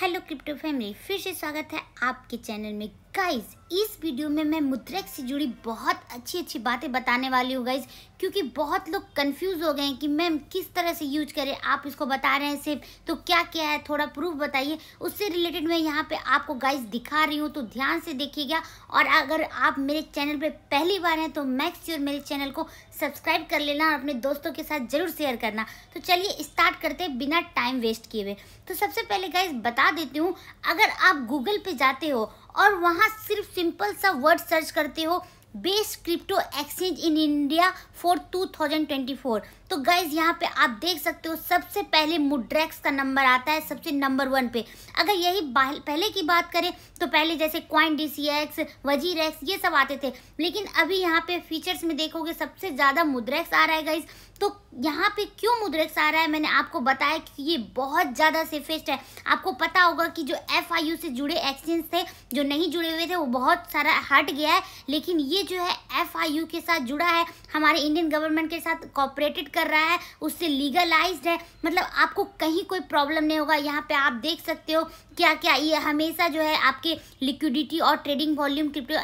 hello crypto family फिर से स्वागत है आपके चैनल में गाइज इस वीडियो में मैं मुद्रेक से जुड़ी बहुत अच्छी अच्छी बातें बताने वाली हूँ गाइज क्योंकि बहुत लोग कंफ्यूज हो गए हैं कि मैम किस तरह से यूज करें आप इसको बता रहे हैं सिर्फ तो क्या क्या है थोड़ा प्रूफ बताइए उससे रिलेटेड मैं यहाँ पे आपको गाइज दिखा रही हूँ तो ध्यान से देखिएगा और अगर आप मेरे चैनल पर पहली बार हैं तो मैक्स योर मेरे चैनल को सब्सक्राइब कर लेना और अपने दोस्तों के साथ ज़रूर शेयर करना तो चलिए स्टार्ट करते हैं बिना टाइम वेस्ट किए हुए तो सबसे पहले गाइज बता देती हूँ अगर आप गूगल पर जाते हो और वहाँ सिर्फ सिंपल सा वर्ड सर्च करते हो best crypto exchange in India for 2024 तो गाइज यहाँ पे आप देख सकते हो सबसे पहले मुड्रैक्स का नंबर आता है सबसे नंबर वन पे अगर यही पहले की बात करें तो पहले जैसे coin D C X Wazir X ये सब आते थे लेकिन अभी यहाँ पे फीचर्स में देखोगे सबसे ज़्यादा मुद्रैक्स आ रहा है गाइज तो यहाँ पे क्यों मुद्रेक्स आ रहा है मैंने आपको बताया कि ये बहुत ज़्यादा सेफेस्ट है आपको पता होगा कि जो एफ आई यू से जुड़े एक्सचेंज थे जो नहीं जुड़े हुए थे वो बहुत सारा हट गया है लेकिन ये जो है एफ आई यू के साथ जुड़ा है हमारे इंडियन गवर्नमेंट के साथ कॉपरेटेड कर रहा है उससे लीगलाइज है मतलब आपको कहीं कोई प्रॉब्लम नहीं होगा यहाँ पे आप देख सकते हो क्या क्या ये हमेशा जो है आपके लिक्विडिटी और ट्रेडिंग वॉल्यूम क्रिप्टो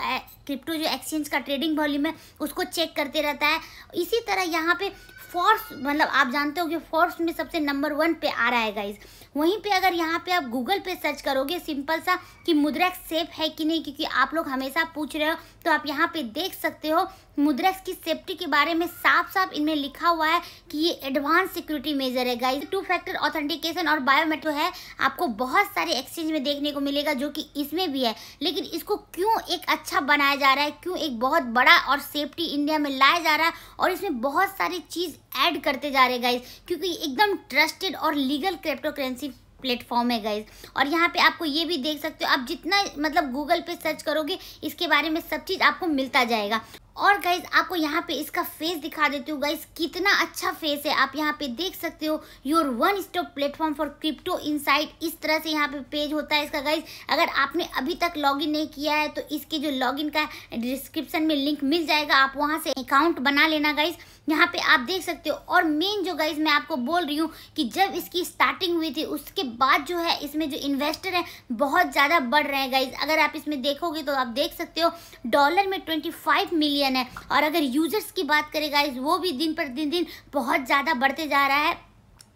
क्रिप्टो जो एक्सचेंज का ट्रेडिंग वॉल्यूम है उसको चेक करते रहता है इसी तरह यहाँ पे फोर्स मतलब आप जानते हो कि फोर्स में सबसे नंबर वन पे आ रहा है गाइज वहीं पे अगर यहाँ पे आप गूगल पे सर्च करोगे सिंपल सा कि मुद्रेक्स सेफ है कि नहीं क्योंकि आप लोग हमेशा पूछ रहे हो तो आप यहाँ पे देख सकते हो मुद्रेक्स की सेफ्टी के बारे में साफ साफ इनमें लिखा हुआ है कि ये एडवांस सिक्योरिटी मेजर है गाइज टू फैक्टर ऑथेंटिकेशन और बायोमेट्रो है आपको बहुत सारे एक्सचेंज में देखने को मिलेगा जो कि इसमें भी है लेकिन इसको क्यों एक अच्छा बनाया जा रहा है क्यों एक बहुत बड़ा और सेफ्टी इंडिया में लाया जा रहा है और इसमें बहुत सारी चीज़ ऐड करते जा रहे हैं गाइज क्योंकि एकदम ट्रस्टेड और लीगल क्रिप्टो करेंसी प्लेटफॉर्म है गाइज और यहाँ पे आपको ये भी देख सकते हो आप जितना मतलब गूगल पे सर्च करोगे इसके बारे में सब चीज़ आपको मिलता जाएगा और गाइज आपको यहाँ पे इसका फेस दिखा देती हूँ गाइज कितना अच्छा फेस है आप यहाँ पे देख सकते हो your one stop platform for crypto insight इस तरह से यहाँ पे पेज होता है इसका गाइज अगर आपने अभी तक लॉगिन नहीं किया है तो इसके जो लॉगिन का डिस्क्रिप्शन में लिंक मिल जाएगा आप वहाँ से अकाउंट बना लेना गाइज यहाँ पे आप देख सकते हो और मेन जो गाइज मैं आपको बोल रही हूँ कि जब इसकी स्टार्टिंग हुई थी उसके बाद जो है इसमें जो इन्वेस्टर है बहुत ज़्यादा बढ़ रहे हैं गाइज अगर आप इसमें देखोगे तो आप देख सकते हो डॉलर में ट्वेंटी मिलियन मिलियन है और अगर यूजर्स की बात करें गाइज वो भी दिन पर दिन दिन बहुत ज़्यादा बढ़ते जा रहा है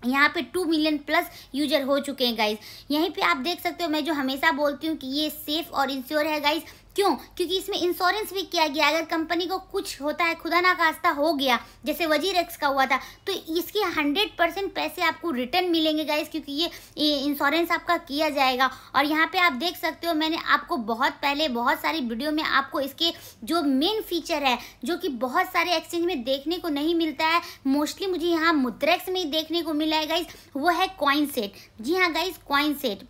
यहाँ पे टू मिलियन प्लस यूजर हो चुके हैं गाइज यहीं पे आप देख सकते हो मैं जो हमेशा बोलती हूँ कि ये सेफ और इंश्योर है गाइज क्यों क्योंकि इसमें इंश्योरेंस भी किया गया अगर कंपनी को कुछ होता है खुदा ना खास्ता हो गया जैसे वजीर एक्स का हुआ था तो इसके हंड्रेड परसेंट पैसे आपको रिटर्न मिलेंगे गाइस क्योंकि ये इंश्योरेंस आपका किया जाएगा और यहाँ पे आप देख सकते हो मैंने आपको बहुत पहले बहुत सारी वीडियो में आपको इसके जो मेन फीचर है जो कि बहुत सारे एक्सचेंज में देखने को नहीं मिलता है मोस्टली मुझे यहाँ मुद्रेक्स में ही देखने को मिला है गाइस वो है कॉइन सेट जी हाँ गाइस कॉइन सेट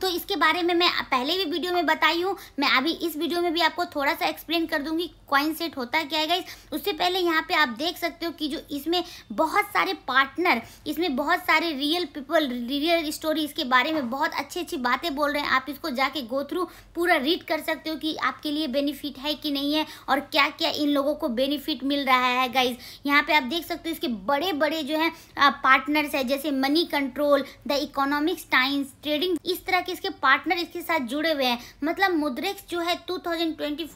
तो इसके बारे में मैं पहले भी वीडियो में बताई हूँ मैं अभी इस वीडियो में भी आपको थोड़ा सा एक्सप्लेन कर दूंगी कॉइन सेट होता क्या है गाइज उससे पहले यहाँ पे आप देख सकते हो कि जो इसमें बहुत सारे पार्टनर इसमें बहुत सारे रियल पीपल रियल स्टोरी इसके बारे में बहुत अच्छी अच्छी बातें बोल रहे हैं आप इसको जाके गो थ्रू पूरा रीड कर सकते हो कि आपके लिए बेनिफिट है कि नहीं है और क्या क्या इन लोगों को बेनिफिट मिल रहा है गाइज यहाँ पे आप देख सकते हो इसके बड़े बड़े जो है पार्टनर्स है जैसे Moneycontrol the Economics Times trading इस तरह के इसके पार्टनर इसके साथ जुड़े हुए हैं मतलब मुद्रेक्स जो है टू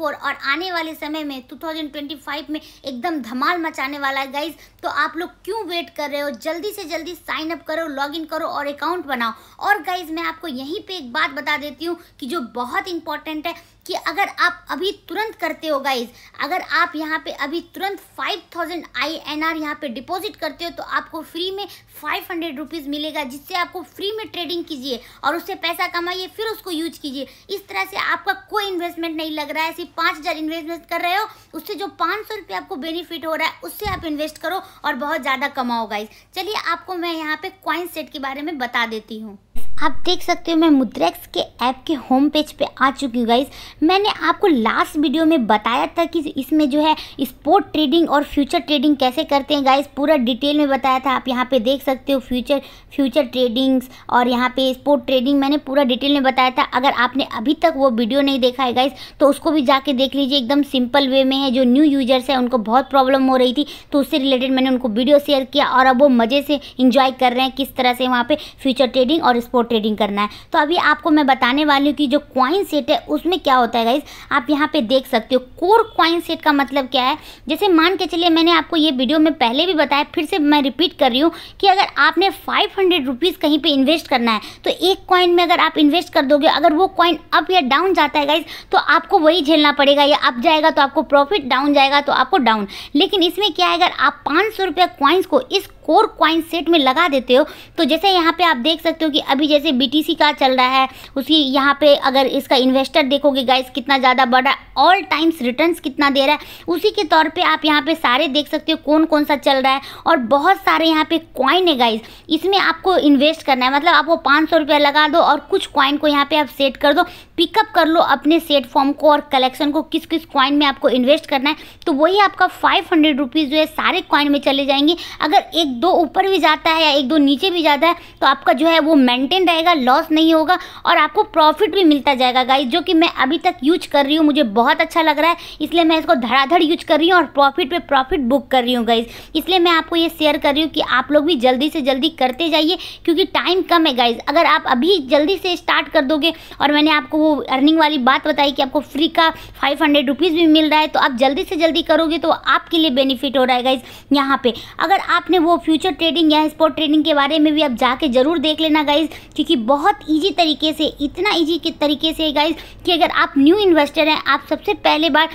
और आने वाले समय में 2025 में एकदम धमाल मचाने वाला है गाइज तो आप लोग क्यों वेट कर रहे हो जल्दी से जल्दी साइन अप करो लॉगिन करो और अकाउंट बनाओ और गाइज मैं आपको यहीं पे एक बात बता देती हूँ कि जो बहुत इंपॉर्टेंट है कि अगर आप अभी तुरंत करते हो गाइज अगर आप यहाँ पे अभी तुरंत 5000 थाउजेंड आई एन आर यहाँ पर डिपॉजिट करते हो तो आपको फ्री में फाइव हंड्रेड रुपीज़ मिलेगा जिससे आपको फ्री में ट्रेडिंग कीजिए और उससे पैसा कमाइए फिर उसको यूज कीजिए इस तरह से आपका कोई इन्वेस्टमेंट नहीं लग रहा है सिर्फ पाँच हज़ार इन्वेस्टमेंट कर रहे हो उससे जो पाँच सौ रुपये आपको बेनिफिट हो रहा है उससे आप इन्वेस्ट करो और बहुत ज़्यादा कमाओ गाइज चलिए आपको मैं यहाँ पे क्वाइन सेट के बारे में बता देती हूँ आप देख सकते हो मैं मुद्रेक्स के ऐप के होम पेज पे आ चुकी हूँ गाइज़ मैंने आपको लास्ट वीडियो में बताया था कि इसमें जो है स्पोर्ट ट्रेडिंग और फ्यूचर ट्रेडिंग कैसे करते हैं गाइज़ पूरा डिटेल में बताया था आप यहाँ पे देख सकते हो फ्यूचर फ्यूचर ट्रेडिंग्स और यहाँ पे स्पोर्ट ट्रेडिंग मैंने पूरा डिटेल में बताया था अगर आपने अभी तक वो वीडियो नहीं देखा है गाइज तो उसको भी जाके देख लीजिए एकदम सिंपल वे में है जो न्यू यूजर्स हैं उनको बहुत प्रॉब्लम हो रही थी तो उससे रिलेटेड मैंने उनको वीडियो शेयर किया और अब वो मज़े से इंजॉय कर रहे हैं किस तरह से वहाँ पर फ्यूचर ट्रेडिंग और स्पोर्ट ट्रेडिंग करना है तो अभी आपको मैं बताने वाली हूँ कि जो क्वाइन सेट है उसमें क्या होता है गाइज आप यहाँ पे देख सकते हो कोर क्वाइन सेट का मतलब क्या है जैसे मान के चलिए मैंने आपको ये वीडियो में पहले भी बताया फिर से मैं रिपीट कर रही हूँ कि अगर आपने फाइव हंड्रेड कहीं पर इन्वेस्ट करना है तो एक कॉइन में अगर आप इन्वेस्ट कर दोगे अगर वो कॉइन अप या डाउन जाता है गाइज तो आपको वही झेलना पड़ेगा या अप जाएगा तो आपको प्रॉफिट डाउन जाएगा तो आपको डाउन लेकिन इसमें क्या है अगर आप पाँच सौ को इस कोर क्वाइन सेट में लगा देते हो तो जैसे यहाँ पे आप देख सकते हो कि अभी जैसे बी का चल रहा है उसी यहाँ पे अगर इसका इन्वेस्टर देखोगे गाइस कितना ज़्यादा है ऑल टाइम्स रिटर्न्स कितना दे रहा है उसी के तौर पे आप यहाँ पे सारे देख सकते हो कौन कौन सा चल रहा है और बहुत सारे यहाँ पे क्वाइन है गाइस इसमें आपको इन्वेस्ट करना है मतलब आप वो पाँच सौ रुपया लगा दो और कुछ क्वाइन को यहाँ पे आप सेट कर दो पिकअप कर लो अपने सेट फॉर्म को और कलेक्शन को किस किस कॉइन में आपको इन्वेस्ट करना है तो वही आपका फाइव हंड्रेड रुपीज़ जो है सारे क्वाइन में चले जाएंगे अगर एक दो ऊपर भी जाता है या एक दो नीचे भी जाता है तो आपका जो है वो मेंटेन रहेगा लॉस नहीं होगा और आपको प्रॉफिट भी मिलता जाएगा गाइज जो कि मैं अभी तक यूज कर रही हूँ मुझे बहुत अच्छा लग रहा है इसलिए मैं इसको धड़ाधड़ यूज कर रही हूँ और प्रॉफिट पे प्रॉफिट बुक कर रही हूँ गाइज इसलिए मैं आपको ये शेयर कर रही हूँ कि आप लोग भी जल्दी से जल्दी करते जाइए क्योंकि टाइम कम है गाइज अगर आप अभी जल्दी से स्टार्ट कर दोगे और मैंने आपको वो अर्निंग वाली बात बताई कि आपको फ्री का फाइव हंड्रेड रुपीज़ भी मिल रहा है तो आप जल्दी से जल्दी करोगे तो आपके लिए बेनिफिट हो रहा है गाइज यहाँ पे अगर आपने वो फ्यूचर ट्रेडिंग या स्पोर्ट ट्रेडिंग के बारे में भी आप जाके जरूर देख लेना गाइज क्योंकि बहुत ईजी तरीके से इतना ईजी के तरीके से गाइज कि अगर आप न्यू इन्वेस्टर हैं आप सबसे पहले बार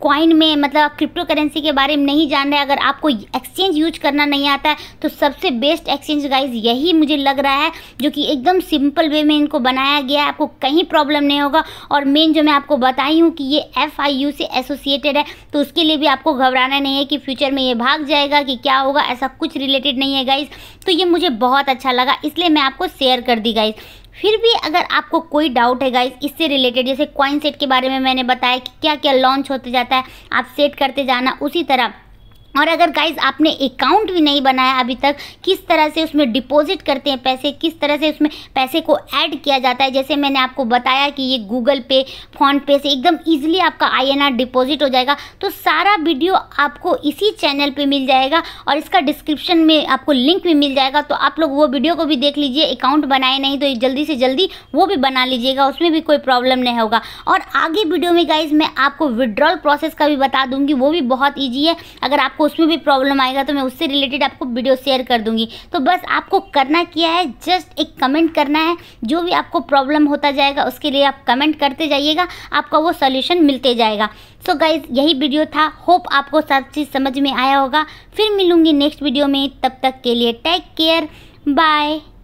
कॉइन में मतलब आप क्रिप्टो करेंसी के बारे में नहीं जान रहे अगर आपको एक्सचेंज यूज करना नहीं आता है तो सबसे बेस्ट एक्सचेंज गाइज यही मुझे लग रहा है जो कि एकदम सिंपल वे में इनको बनाया गया है आपको कहीं प्रॉब्लम नहीं होगा और मेन जो मैं आपको बताई हूँ कि ये एफ से एसोसिएटेड है तो उसके लिए भी आपको घबराना नहीं है कि फ्यूचर में ये भाग जाएगा कि क्या होगा ऐसा कुछ रिलेटेड नहीं है गाइज तो ये मुझे बहुत अच्छा लगा इसलिए मैं आपको शेयर कर दी गाइज फिर भी अगर आपको कोई डाउट है गाइज इससे रिलेटेड जैसे कॉइन सेट के बारे में मैंने बताया कि क्या क्या लॉन्च होते जाता है आप सेट करते जाना उसी तरह और अगर गाइज आपने अकाउंट भी नहीं बनाया अभी तक किस तरह से उसमें डिपॉजिट करते हैं पैसे किस तरह से उसमें पैसे को ऐड किया जाता है जैसे मैंने आपको बताया कि ये गूगल पे फोन पे से एकदम इजीली आपका आईएनआर डिपॉजिट हो जाएगा तो सारा वीडियो आपको इसी चैनल पे मिल जाएगा और इसका डिस्क्रिप्शन में आपको लिंक भी मिल जाएगा तो आप लोग वो वीडियो को भी देख लीजिए अकाउंट बनाए नहीं तो जल्दी से जल्दी वो भी बना लीजिएगा उसमें भी कोई प्रॉब्लम नहीं होगा और आगे वीडियो में गाइज मैं आपको विड्रॉल प्रोसेस का भी बता दूँगी वो भी बहुत ईजी है अगर आप आपको उसमें भी प्रॉब्लम आएगा तो मैं उससे रिलेटेड आपको वीडियो शेयर कर दूंगी तो बस आपको करना किया है जस्ट एक कमेंट करना है जो भी आपको प्रॉब्लम होता जाएगा उसके लिए आप कमेंट करते जाइएगा आपका वो सोल्यूशन मिलते जाएगा सो so गाइज यही वीडियो था होप आपको सब चीज़ समझ में आया होगा फिर मिलूंगी नेक्स्ट वीडियो में तब तक के लिए टेक केयर बाय